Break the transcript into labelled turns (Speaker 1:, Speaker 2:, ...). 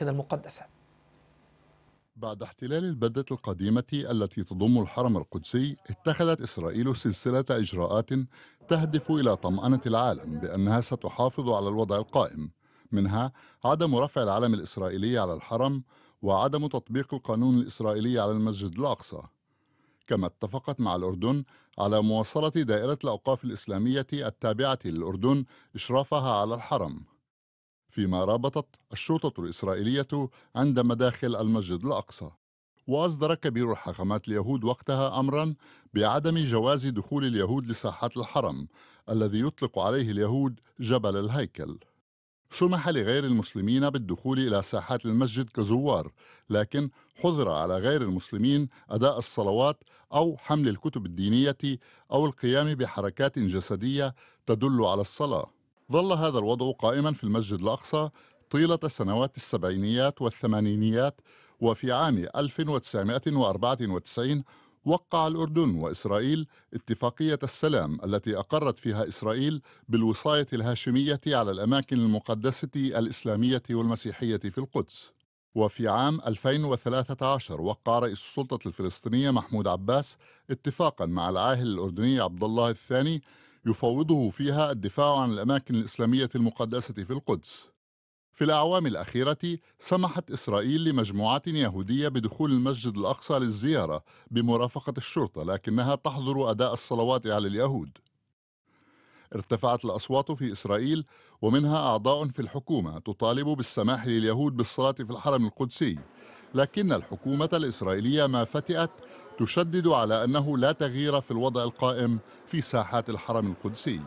Speaker 1: كده المقدسة بعد احتلال البلدة القديمة التي تضم الحرم القدسي اتخذت إسرائيل سلسلة إجراءات تهدف إلى طمأنة العالم بأنها ستحافظ على الوضع القائم منها عدم رفع العلم الإسرائيلي على الحرم وعدم تطبيق القانون الإسرائيلي على المسجد الأقصى كما اتفقت مع الأردن على مواصلة دائرة الأوقاف الإسلامية التابعة للأردن إشرافها على الحرم فيما رابطت الشرطة الإسرائيلية عند مداخل المسجد الأقصى وأصدر كبير الحاكمات اليهود وقتها أمرا بعدم جواز دخول اليهود لساحة الحرم الذي يطلق عليه اليهود جبل الهيكل سمح لغير المسلمين بالدخول إلى ساحات المسجد كزوار لكن حظر على غير المسلمين أداء الصلوات أو حمل الكتب الدينية أو القيام بحركات جسدية تدل على الصلاة ظل هذا الوضع قائما في المسجد الأقصى طيلة سنوات السبعينيات والثمانينيات وفي عام 1994 وقع الأردن وإسرائيل اتفاقية السلام التي أقرت فيها إسرائيل بالوصاية الهاشمية على الأماكن المقدسة الإسلامية والمسيحية في القدس وفي عام 2013 وقع رئيس السلطة الفلسطينية محمود عباس اتفاقا مع العاهل الأردني عبد الله الثاني يفوضه فيها الدفاع عن الأماكن الإسلامية المقدسة في القدس في الأعوام الأخيرة سمحت إسرائيل لمجموعات يهودية بدخول المسجد الأقصى للزيارة بمرافقة الشرطة لكنها تحظر أداء الصلوات على اليهود ارتفعت الأصوات في إسرائيل ومنها أعضاء في الحكومة تطالب بالسماح لليهود بالصلاة في الحرم القدسي لكن الحكومة الإسرائيلية ما فتئت تشدد على أنه لا تغيير في الوضع القائم في ساحات الحرم القدسي